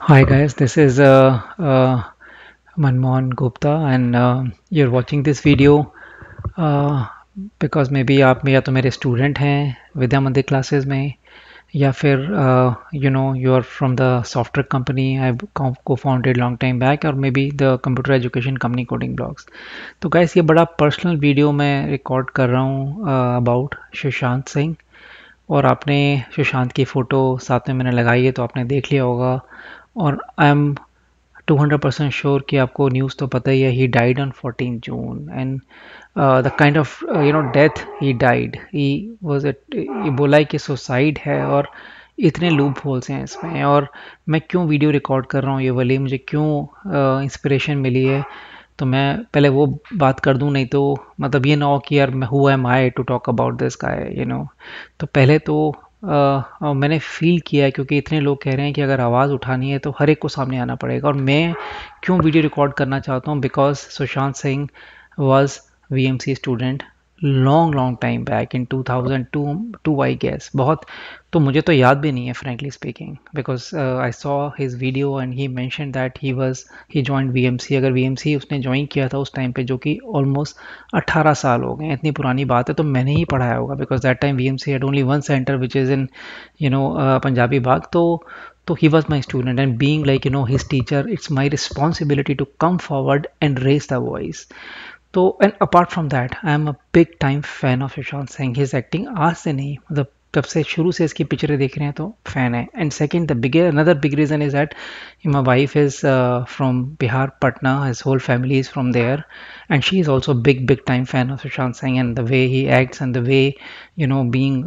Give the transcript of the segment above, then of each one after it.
Hi guys, this is uh, uh, Manmohan Gupta and uh, you're watching this video uh, because maybe आप या तो मेरे student हैं vidya mandir classes में या फिर you know you are from the software company I co-founded long time back or maybe the computer education company coding blogs तो guys ये बड़ा personal video मैं record कर रहा हूँ about सुशांत singh और आपने सुशांत की फ़ोटो साथ में मैंने लगाई है तो आपने देख लिया होगा और आई एम 200 परसेंट श्योर कि आपको न्यूज़ तो पता ही है he died on fourteen June and the kind of you know death he died he was बोला है कि सुसाइड है और इतने लूप होल्स हैं इसमें और मैं क्यों वीडियो रिकॉर्ड कर रहा हूँ ये वाली मुझे क्यों इंस्पिरेशन uh, मिली है तो मैं पहले वो बात कर दूँ नहीं तो मतलब ये ना हो कि यार मैं हुआ am I to talk about this का यू नो तो पहले तो आ, मैंने फ़ील किया है क्योंकि इतने लोग कह रहे हैं कि अगर आवाज़ उठानी है तो हर एक को सामने आना पड़ेगा और मैं क्यों वीडियो रिकॉर्ड करना चाहता हूँ because Sushant Singh was V M C student long long time back in two thousand two two I guess बहुत तो मुझे तो याद भी नहीं है frankly speaking because I saw his video and he mention that he was he join we अगर we उसने ज्वाइन किया था उस टाइम पर जो कि ऑलमोस्ट अट्ठारह साल हो गए इतनी पुरानी बात है तो मैंने ही पढ़ाया होगा because that time V M C had only one centre which is in you know Punjabi Bagh तो तो he was my student and being like you know his teacher it's my responsibility to come forward and raise the voice So, and apart from that, I am a big time fan of Sushant Singh. His acting आज से नहीं मतलब तब से शुरू से इसकी पिक्चरें देख रहे हैं तो फैन है and second the bigger another big reason is that my wife is from Bihar Patna his whole family is from there and she is also big big time fan of Sushant Singh and the way he acts and the way you know being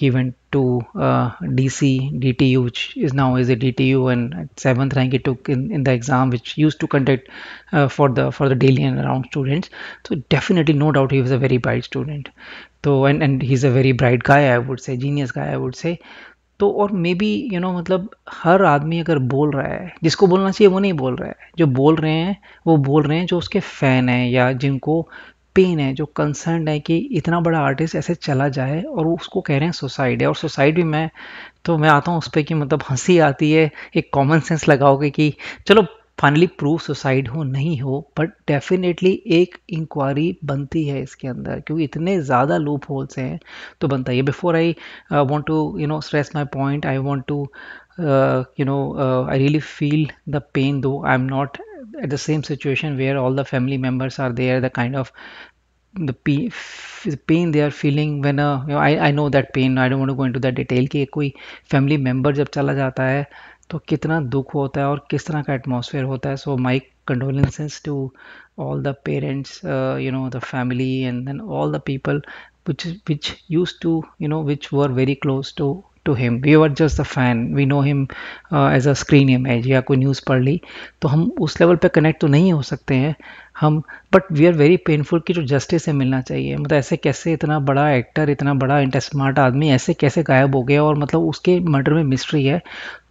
he went to uh, DC DTU, which is now is a DTU, and seventh rank it took in, in the exam, which used to conduct uh, for the for the daily and around students. So definitely, no doubt, he was a very bright student. So and and he's a very bright guy, I would say, genius guy, I would say. तो और may be you know मतलब हर आदमी अगर बोल रहा है जिसको बोलना चाहिए वो नहीं बोल रहा है जो बोल रहे हैं वो बोल रहे हैं जो उसके फ़ैन हैं या जिनको पेन है जो कंसर्न है कि इतना बड़ा आर्टिस्ट ऐसे चला जाए और उसको कह रहे हैं सुसाइड है और सुसाइड भी मैं तो मैं आता हूँ उस पर कि मतलब हंसी आती है एक कॉमन सेंस लगाओगे कि चलो फाइनली प्रूफ सुसाइड हो नहीं हो बट डेफिनेटली एक इंक्वायरी बनती है इसके अंदर क्योंकि इतने ज़्यादा लूप होल्स हैं तो बनता है before I want to you know stress my point I want to you know I really feel the pain though I am not at the same situation where all the family members are there the kind of the pain, the pain they are feeling when a you know, I, I know that pain I don't want to go into that detail कि कोई family member जब चला जाता है तो कितना दुख होता है और किस तरह का एटमोसफेयर होता है so my condolences to all the parents you know the family and then all the people which which used to you know which were very close to to him we are just a fan we know him as a screen image या कोई news पढ़ ली तो हम उस level पे connect तो नहीं हो सकते हैं हम but we are very painful कि जो जस्टिस है मिलना चाहिए मतलब ऐसे कैसे इतना बड़ा एक्टर इतना बड़ा इंटर स्मार्ट आदमी ऐसे कैसे गायब हो गया और मतलब उसके मर्डर में मिस्ट्री है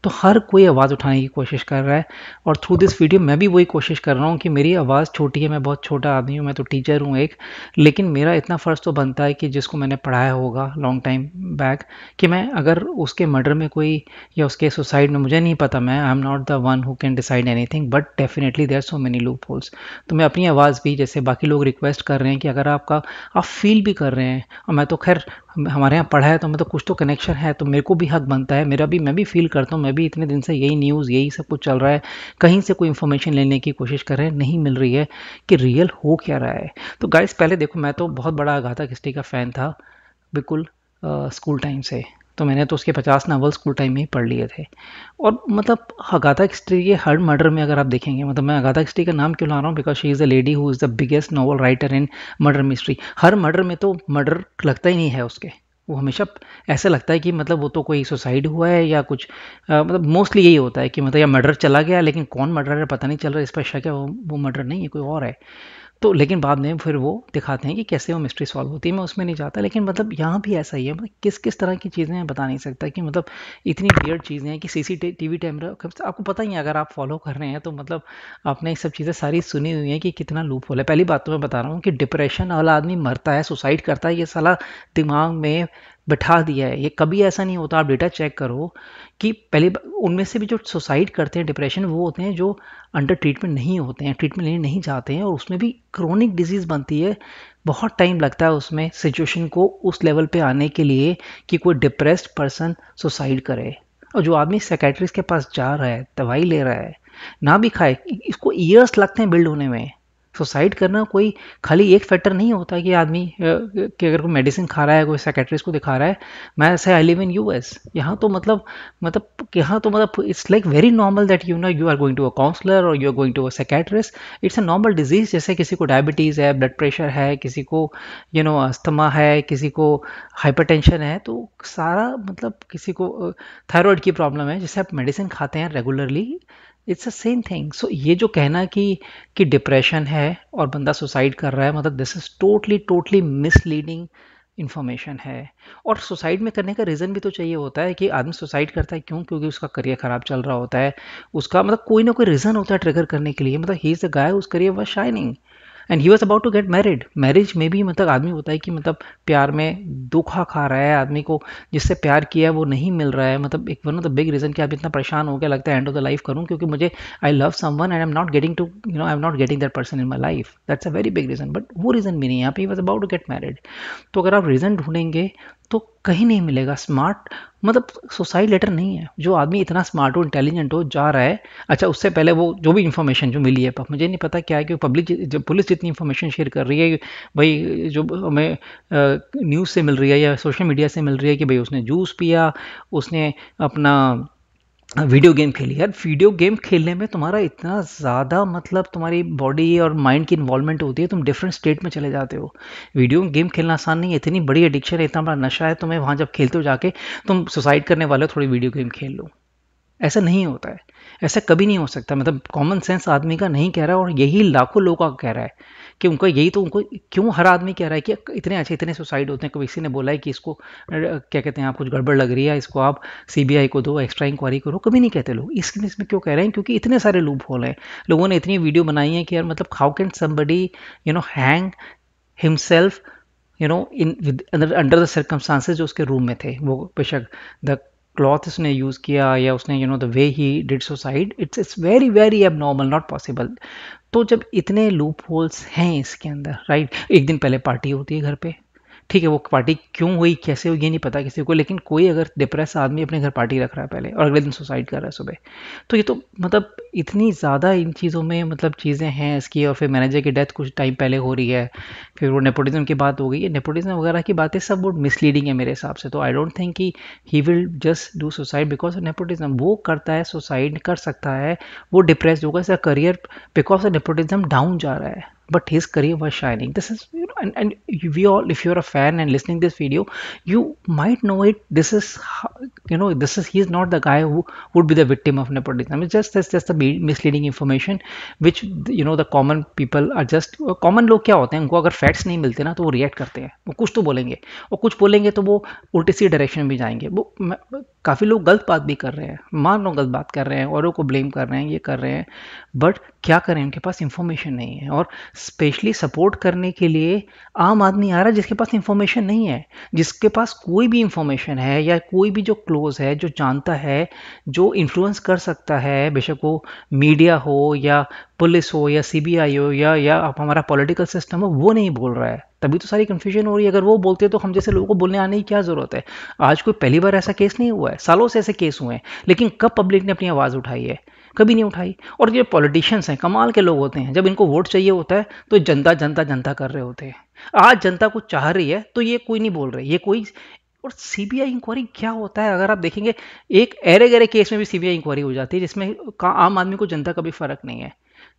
तो हर कोई आवाज़ उठाने की कोशिश कर रहा है और थ्रू दिस वीडियो मैं भी वही कोशिश कर रहा हूँ कि मेरी आवाज़ छोटी है मैं बहुत छोटा आदमी हूँ मैं तो टीचर हूँ एक लेकिन मेरा इतना फ़र्ज़ तो बनता है कि जिसको मैंने पढ़ाया होगा लॉन्ग टाइम बैक कि मैं अगर उसके मर्डर में कोई या उसके सुसाइड में मुझे नहीं पता मैं I am not the one who can decide anything but definitely there so many loopholes तो मैं अपनी आवाज़ भी जैसे बाकी लोग रिक्वेस्ट कर रहे हैं कि अगर आपका आप फील भी कर रहे हैं और मैं तो खैर हमारे यहाँ पढ़ा है तो हमें तो कुछ तो कनेक्शन है तो मेरे को भी हक बनता है मेरा भी मैं भी फील करता हूँ मैं भी इतने दिन से यही न्यूज़ यही सब कुछ चल रहा है कहीं से कोई इन्फॉर्मेशन लेने की कोशिश कर रहे हैं नहीं मिल रही है कि रियल हो क्या रहा है तो गाइस पहले देखो मैं तो बहुत बड़ा अगाथा किस्टी का फ़ैन था बिल्कुल स्कूल टाइम से तो मैंने तो उसके पचास नावल स्कूल टाइम में ही पढ़ लिए थे और मतलब अगाथा हिस्ट्री के हर मर्डर में अगर आप देखेंगे मतलब मैं अगाथा हिस्ट्री का नाम क्यों ला रहा हूँ because she is a lady who is the biggest novel writer in murder mystery हर मर्डर में तो मर्डर लगता ही नहीं है उसके वो हमेशा ऐसा लगता है कि मतलब वो तो कोई सुसाइड हुआ है या कुछ आ, मतलब मोस्टली यही होता है कि मतलब या मर्डर चला गया लेकिन कौन मर्डर है पता नहीं चल रहा है इस पर शक है वो वो मर्डर नहीं है कोई और है तो लेकिन बाद में फिर वो दिखाते हैं कि कैसे वो मिस्ट्री सॉल्व होती है मैं उसमें नहीं जाता लेकिन मतलब यहाँ भी ऐसा ही है मतलब किस किस तरह की चीज़ें हैं बता नहीं सकता कि मतलब इतनी वियर्ड चीज़ें हैं कि C C T V camera आपको पता ही है अगर आप फॉलो कर रहे हैं तो मतलब आपने ये सब चीज़ें सारी सुनी हुई हैं कि कितना लूप होल है पहली बात तो मैं बता रहा हूँ कि डिप्रेशन वाला आदमी मरता है सुसाइड करता है ये सलाह दिमाग में बैठा दिया है ये कभी ऐसा नहीं होता आप डेटा चेक करो कि पहले उनमें से भी जो सुसाइड करते हैं डिप्रेशन वो होते हैं जो अंडर ट्रीटमेंट नहीं होते हैं ट्रीटमेंट लेने नहीं जाते हैं और उसमें भी क्रोनिक डिजीज़ बनती है बहुत टाइम लगता है उसमें सिचुएशन को उस लेवल पे आने के लिए कि कोई डिप्रेस्ड पर्सन सुसाइड करे और जो आदमी सेक्रेटरीज के पास जा रहा है दवाई ले रहा है ना भी खाए इसको ईयर्स लगते हैं बिल्ड होने में सुसाइड करना कोई खाली एक फैक्टर नहीं होता कि आदमी कि अगर कोई मेडिसिन खा रहा है कोई साइकेट्रिस्ट को दिखा रहा है मैं से I live in U S यहाँ तो मतलब मतलब यहाँ तो मतलब it's like very normal that you know you are going to a counsellor और you are going to a psychiatrist it's a normal disease जैसे किसी को डायबिटीज़ है ब्लड प्रेशर है किसी को यू नो अस्थमा है किसी को टेंशन है तो सारा मतलब किसी को थायरॉयड की प्रॉब्लम है जैसे आप मेडिसिन खाते हैं regularly it's a same thing so ये जो कहना कि कि डिप्रेशन है और बंदा सुसाइड कर रहा है मतलब this is totally totally misleading information है और सुसाइड में करने का रीज़न भी तो चाहिए होता है कि आदमी सुसाइड करता है क्यों क्योंकि उसका करियर ख़राब चल रहा होता है उसका मतलब कोई ना कोई रीज़न होता है ट्रिगर करने के लिए मतलब ही इज़ द गाय उस career was shining and he was about to get married marriage में भी मतलब आदमी होता है कि मतलब प्यार में दुखा खा रहा है आदमी को जिससे प्यार किया है वो नहीं मिल रहा है मतलब एक one of the big reason कि आप इतना परेशान हो गया लगता है एंड ऑफ द लाइफ करूँ क्योंकि मुझे I love someone and am not getting to you know I am not getting that person in my life that's a very big reason but वो रीज़न भी नहीं है यहाँ पे he was about to get married तो अगर आप reason ढूंढेंगे तो कहीं नहीं मिलेगा स्मार्ट मतलब सुसाइड लेटर नहीं है जो आदमी इतना स्मार्ट हो इंटेलिजेंट हो जा रहा है अच्छा उससे पहले वो जो भी इंफॉर्मेशन जो मिली है मुझे नहीं पता क्या है कि पब्लिक जब पुलिस जितनी इन्फॉर्मेशन शेयर कर रही है भाई जो हमें न्यूज़ से मिल रही है या सोशल मीडिया से मिल रही है कि भाई उसने जूस पिया उसने अपना वीडियो गेम खेली यार वीडियो गेम खेलने में तुम्हारा इतना ज़्यादा मतलब तुम्हारी बॉडी और माइंड की इन्वॉल्वमेंट होती है तुम डिफरेंट स्टेट में चले जाते हो वीडियो गेम खेलना आसान नहीं है इतनी बड़ी एडिक्शन है इतना बड़ा नशा है तुम्हें वहाँ जब खेलते हो जाके तुम सुसाइड करने वाले हो थोड़ी वीडियो गेम खेल लो ऐसा नहीं होता है ऐसा कभी नहीं हो सकता मतलब कॉमन सेंस आदमी का नहीं कह रहा है और यही लाखों लोगों का कह रहा है कि उनको यही तो उनको क्यों हर आदमी कह रहा है कि इतने अच्छे इतने सुसाइड होते हैं कभी किसी ने बोला है कि इसको क्या कहते हैं आप कुछ गड़बड़ लग रही है इसको आप सीबीआई को दो एक्स्ट्रा इंक्वायरी करो कभी नहीं कहते लोग इसमें इसमें क्यों कह रहे हैं क्योंकि इतने सारे लूप होल हैं लोगों ने इतनी वीडियो बनाई है कि यार मतलब how can somebody you know hang himself you know in under the circumstances जो उसके रूम में थे वो बेशक द क्लॉथ उसने यूज़ किया या उसने you know the way he did suicide it's it's very very abnormal not possible तो जब इतने लूप होल्स हैं इसके अंदर राइट एक दिन पहले पार्टी होती है घर पे ठीक है वो पार्टी क्यों हुई कैसे हुई ये नहीं पता किसी को लेकिन कोई अगर डिप्रेस आदमी अपने घर पार्टी रख रहा है पहले और अगले दिन सुसाइड कर रहा है सुबह तो ये तो मतलब इतनी ज़्यादा इन चीज़ों में मतलब चीज़ें हैं इसकी और फिर मैनेजर की डेथ कुछ टाइम पहले हो रही है फिर वो नेपोटिज्म की बात हो गई है नेपोटिज्म वगैरह की बातें सब वो मिसलीडिंग है मेरे हिसाब से तो आई डोंट थिंक कि he will just do suicide because of nepotism वो करता है सुसाइड कर सकता है वो डिप्रेस होगा इसका career because of nepotism down जा रहा है but his career was shining this is you know and, and we all if you're a fan and listening this video you might know it this is you know this is he's not the guy who would be the victim of nepotism it's just that's just the misleading information which you know the common people are just common log kya hote hain unko agar facts nahi milte na to wo react karte hain wo kuch to bolenge aur kuch bolenge to wo ulti si direction mein भी जाएंगे वो काफ़ी लोग गलत बात भी कर रहे हैं मान लो गलत बात कर रहे हैं औरों को ब्लेम कर रहे हैं ये कर रहे हैं बट क्या करें उनके पास इंफॉर्मेशन नहीं है और स्पेशली सपोर्ट करने के लिए आम आदमी आ रहा है जिसके पास इंफॉर्मेशन नहीं है जिसके पास कोई भी इंफॉर्मेशन है या कोई भी जो क्लोज है जो जानता है जो इन्फ्लुएंस कर सकता है बेशक वो मीडिया हो या पुलिस हो या आई हो या या हमारा पॉलिटिकल सिस्टम हो वो नहीं बोल रहा है तभी तो सारी कन्फ्यूजन हो रही है अगर वो बोलते तो हम जैसे लोगों को बोलने आने की क्या ज़रूरत है आज कोई पहली बार ऐसा केस नहीं हुआ है सालों से ऐसे केस हुए हैं लेकिन कब पब्लिक ने अपनी आवाज़ उठाई है कभी नहीं उठाई और ये पॉलिटिशियंस हैं कमाल के लोग होते हैं जब इनको वोट चाहिए होता है तो जनता जनता जनता कर रहे होते हैं आज जनता कुछ चाह रही है तो ये कोई नहीं बोल रही ये कोई और सीबीआई इंक्वायरी क्या होता है अगर आप देखेंगे एक ऐरे गहरे केस में भी सीबीआई इंक्वायरी हो जाती है जिसमें आम आदमी को जनता का भी फर्क नहीं है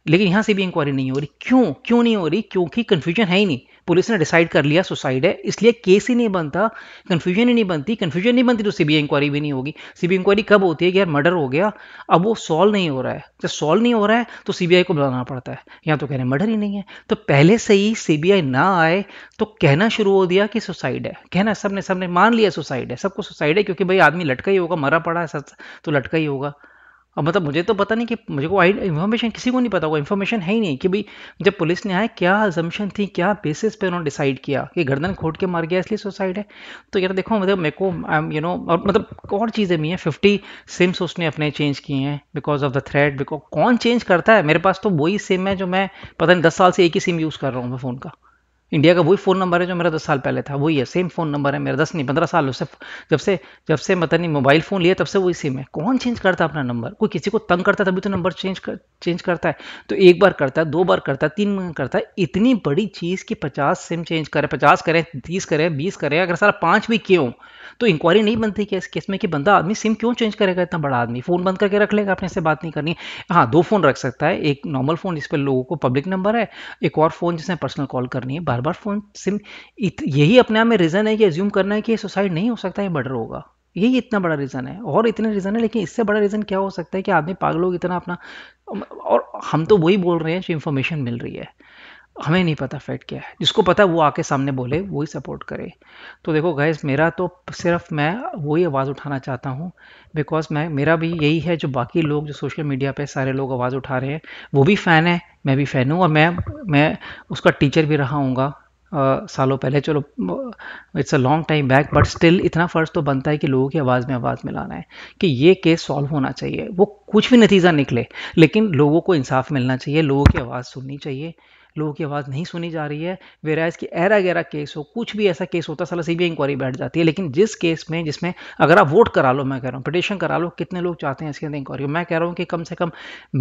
लेकिन यहाँ से भी इंक्वायरी नहीं हो रही क्यों क्यों नहीं हो रही क्योंकि कंफ्यूजन है ही नहीं पुलिस ने डिसाइड कर लिया सुसाइड है इसलिए केस ही नहीं बनता कंफ्यूजन ही नहीं बनती कंफ्यूजन नहीं बनती तो सीबीआई इंक्वायरी भी नहीं होगी सीबीआई इंक्वायरी कब होती है कि यार मर्डर हो गया अब वो सॉल्व नहीं हो रहा है जब सॉल्व नहीं हो रहा है तो सीबीआई को बुलाना पड़ता है यहाँ तो कह रहे मर्डर ही नहीं है तो पहले से ही सीबीआई ना आए तो कहना शुरू हो दिया कि सुसाइड है कहना सबने सबने मान लिया सुसाइड है सबको सुसाइड है क्योंकि भाई आदमी लटका ही होगा मरा पड़ा है तो लटका ही होगा और मतलब मुझे तो पता नहीं कि मुझे को इन्फॉर्मेशन किसी को नहीं पता होगा इन्फॉर्मेशन है ही नहीं कि भाई जब पुलिस ने आया क्या जमशन थी क्या बेसिस पे उन्होंने डिसाइड किया कि गर्दन खोट के मार गया इसलिए सुसाइड है तो यार देखो मतलब मेरे को आई एम यू नो और मतलब और चीज़ें भी हैं फिफ्टी सिम्स उसने अपने चेंज किए हैं because of the thread because कौन चेंज करता है मेरे पास तो वही सिम है जो मैं पता नहीं दस साल से एक ही सिम यूज़ कर रहा हूँ मैं फ़ोन का इंडिया का वही फ़ोन नंबर है जो मेरा दस साल पहले था वही है सेम फ़ोन नंबर है मेरा दस नहीं पंद्रह साल उससे जब से जब से मतलब नहीं मोबाइल फ़ोन लिया तब से वही सेम है कौन चेंज करता है अपना नंबर कोई किसी को तंग करता है तभी तो नंबर चेंज कर चेंज करता है तो एक बार करता है दो बार करता है तीन बार करता है इतनी बड़ी चीज़ कि पचास सिम चेंज करें पचास करें तीस करें बीस करें अगर सारा पाँच भी क्यों तो इंक्वायरी नहीं बनती कि इस केस में कि बंदा आदमी सिम क्यों चेंज करेगा इतना बड़ा आदमी फ़ोन बंद करके रख लेगा अपने से बात नहीं करनी हाँ दो फ़ोन रख सकता है एक नॉर्मल फ़ोन जिस पर लोगों को पब्लिक नंबर है एक और फ़ोन जिसमें पर्सनल कॉल करनी है बार बार फोन सिम यही अपने आप में रीज़न है कि एज्यूम करना है कि ये सुसाइड नहीं हो सकता ये मर्डर होगा यही इतना बड़ा रीज़न है और इतने रीज़न है लेकिन इससे बड़ा रीज़न क्या हो सकता है कि आदमी पागल हो इतना अपना और हम तो वही बोल रहे हैं जो इन्फॉर्मेशन मिल रही है हमें नहीं पता फैट क्या है जिसको पता वो आके सामने बोले वो ही सपोर्ट करे तो देखो गैस मेरा तो सिर्फ मैं वही आवाज़ उठाना चाहता हूँ बिकॉज मैं मेरा भी यही है जो बाकी लोग जो सोशल मीडिया पे सारे लोग आवाज़ उठा रहे हैं वो भी फ़ैन है मैं भी फ़ैन हूँ और मैं मैं उसका टीचर भी रहा हूँ सालों पहले चलो it's a long time back but still इतना फ़र्ज़ तो बनता है कि लोगों की आवाज़ में आवाज़ मिलाना है कि ये केस सॉल्व होना चाहिए वो कुछ भी नतीजा निकले लेकिन लोगों को इंसाफ मिलना चाहिए लोगों की आवाज़ सुननी चाहिए लोगों की आवाज़ नहीं सुनी जा रही है वेराइज की एरा गैरा केस हो कुछ भी ऐसा केस होता है सला सी इंक्वायरी बैठ जाती है लेकिन जिस केस में जिसमें अगर आप वोट करा लो मैं कह रहा हूँ पिटिशन करा लो कितने लोग चाहते हैं इसके अंदर इंक्वायरी मैं कह रहा हूँ कि कम से कम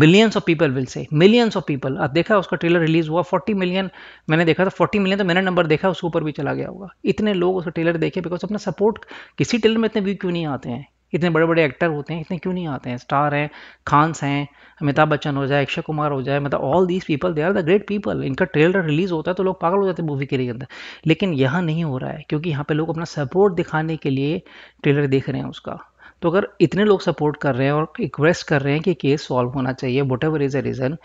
millions of people will say millions of people आप देखा उसका ट्रेलर रिलीज हुआ फोर्टी मिलियन मैंने देखा था फोर्टी मिलियन तो मैंने नंबर देखा उसके ऊपर भी चला गया होगा इतने लोग उसका ट्रेलर देखे बिकॉज अपना सपोर्ट किसी ट्रेलर में इतने व्यू क्यों नहीं आते हैं इतने बड़े बड़े एक्टर होते हैं इतने क्यों नहीं आते हैं स्टार हैं खानस हैं अमिताभ बच्चन हो जाए अक्षय कुमार हो जाए मतलब all these people they are the great people इनका ट्रेलर रिलीज होता है तो लोग पागल हो जाते हैं मूवी के लिए अंदर लेकिन यहाँ नहीं हो रहा है क्योंकि यहाँ पर लोग अपना सपोर्ट दिखाने के लिए ट्रेलर देख रहे हैं उसका तो अगर इतने लोग सपोर्ट कर रहे हैं और रिक्वेस्ट कर रहे हैं कि केस सॉल्व होना चाहिए whatever is a reason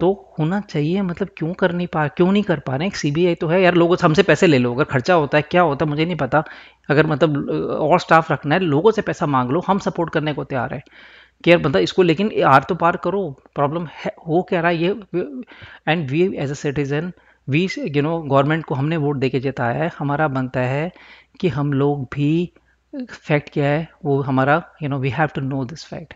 तो होना चाहिए मतलब क्यों कर नहीं पा क्यों नहीं कर पा रहे हैं सीबीआई तो है यार लोगों से हमसे पैसे ले लो अगर खर्चा होता है क्या होता है मुझे नहीं पता अगर मतलब और स्टाफ रखना है लोगों से पैसा मांग लो हम सपोर्ट करने को तैयार है कि यार मतलब इसको लेकिन आर तो पार करो प्रॉब्लम है हो कह रहा है ये and we as a citizen we you know government को हमने वोट दे के जिताया है हमारा बनता है कि हम लोग भी फैक्ट क्या है वो हमारा you know we have to know this fact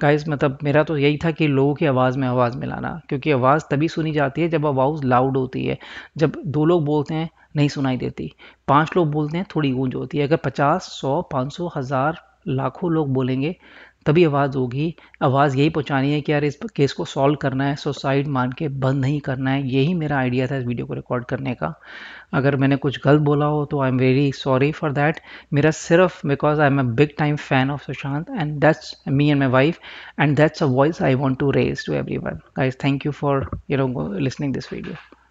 guys मतलब मेरा तो यही था कि लोगों की आवाज़ में आवाज़ मिलाना क्योंकि आवाज़ तभी सुनी जाती है जब आवाज़ लाउड होती है जब दो लोग बोलते हैं नहीं सुनाई देती पांच लोग बोलते हैं थोड़ी गूंज होती है अगर पचास सौ पाँच सौ हज़ार लाखों लोग बोलेंगे तभी आवाज़ होगी आवाज़ यही पहुंचानी है कि यार इस केस को सॉल्व करना है सुसाइड मान के बंद नहीं करना है यही मेरा आइडिया था इस वीडियो को रिकॉर्ड करने का अगर मैंने कुछ गलत बोला हो तो I am very sorry for that मेरा सिर्फ because I am a big time fan of Sushant and that's me and my wife and that's a voice I want to raise to everyone guys thank you for you know listening this video